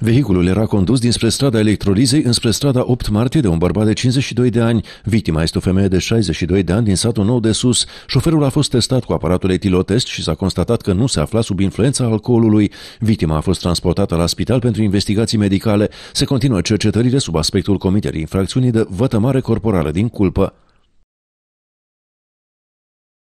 Vehiculul era condus dinspre strada Electrolizei înspre strada 8 martie de un bărbat de 52 de ani. Victima este o femeie de 62 de ani din satul Nou de Sus. Șoferul a fost testat cu aparatul etilotest și s-a constatat că nu se afla sub influența alcoolului. Victima a fost transportată la spital pentru investigații medicale. Se continuă cercetările sub aspectul comiterii infracțiunii de vătămare corporală din culpă.